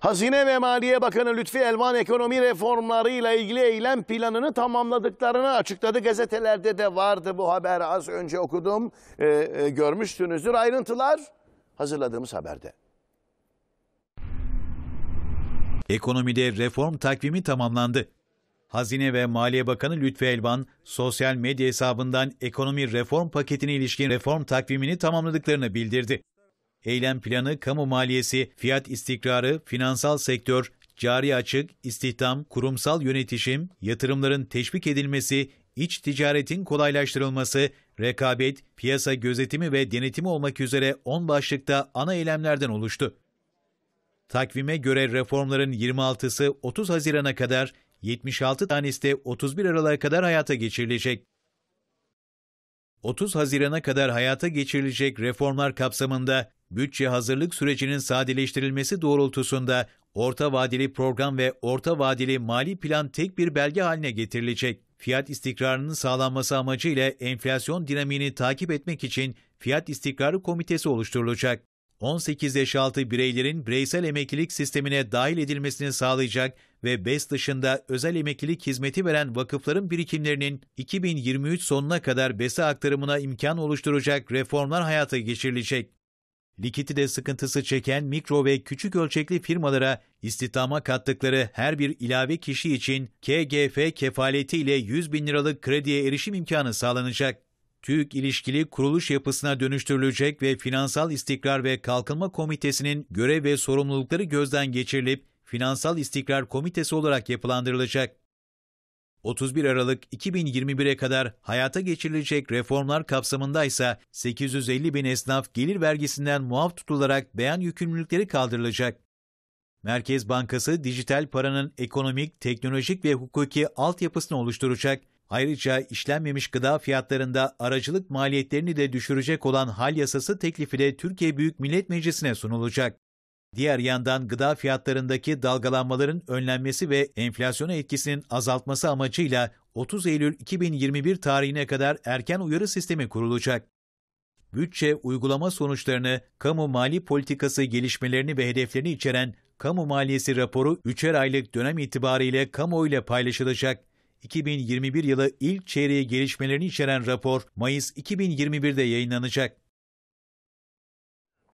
Hazine ve Maliye Bakanı Lütfi Elvan ekonomi reformlarıyla ilgili eylem planını tamamladıklarını açıkladı. Gazetelerde de vardı bu haber az önce okudum. Ee, e, e, görmüşsünüzdür. Ayrıntılar hazırladığımız haberde. Ekonomide reform takvimi tamamlandı. Hazine ve Maliye Bakanı Lütfi Elvan, sosyal medya hesabından ekonomi reform paketine ilişkin reform takvimini tamamladıklarını bildirdi. Eylem planı kamu maliyesi, fiyat istikrarı, finansal sektör, cari açık, istihdam, kurumsal yönetişim, yatırımların teşvik edilmesi, iç ticaretin kolaylaştırılması, rekabet, piyasa gözetimi ve denetimi olmak üzere 10 başlıkta ana eylemlerden oluştu. Takvime göre reformların 26'sı 30 Haziran'a kadar, 76 tanesi de 31 Aralık'a kadar hayata geçirilecek. 30 Haziran'a kadar hayata geçirilecek reformlar kapsamında bütçe hazırlık sürecinin sadeleştirilmesi doğrultusunda orta vadeli program ve orta vadeli mali plan tek bir belge haline getirilecek. Fiyat istikrarının sağlanması amacıyla enflasyon dinamini takip etmek için Fiyat İstikrarı Komitesi oluşturulacak. 18 yaş altı bireylerin bireysel emeklilik sistemine dahil edilmesini sağlayacak ve BES dışında özel emeklilik hizmeti veren vakıfların birikimlerinin 2023 sonuna kadar BES'e aktarımına imkan oluşturacak reformlar hayata geçirilecek likidite sıkıntısı çeken mikro ve küçük ölçekli firmalara istihdama kattıkları her bir ilave kişi için KGF kefaleti ile 100 bin liralık krediye erişim imkanı sağlanacak. TÜİK ilişkili kuruluş yapısına dönüştürülecek ve Finansal İstikrar ve Kalkınma Komitesi'nin görev ve sorumlulukları gözden geçirilip Finansal İstikrar Komitesi olarak yapılandırılacak. 31 Aralık 2021'e kadar hayata geçirilecek reformlar kapsamında ise 850 bin esnaf gelir vergisinden muaf tutularak beyan yükümlülükleri kaldırılacak. Merkez Bankası dijital paranın ekonomik, teknolojik ve hukuki altyapısını oluşturacak. Ayrıca işlenmemiş gıda fiyatlarında aracılık maliyetlerini de düşürecek olan hal yasası teklifi de Türkiye Büyük Millet Meclisi'ne sunulacak. Diğer yandan gıda fiyatlarındaki dalgalanmaların önlenmesi ve enflasyona etkisinin azaltması amacıyla 30 Eylül 2021 tarihine kadar erken uyarı sistemi kurulacak. Bütçe uygulama sonuçlarını, kamu mali politikası gelişmelerini ve hedeflerini içeren kamu maliyesi raporu 3'er aylık dönem itibariyle kamuoyuyla paylaşılacak. 2021 yılı ilk çeyreği gelişmelerini içeren rapor Mayıs 2021'de yayınlanacak.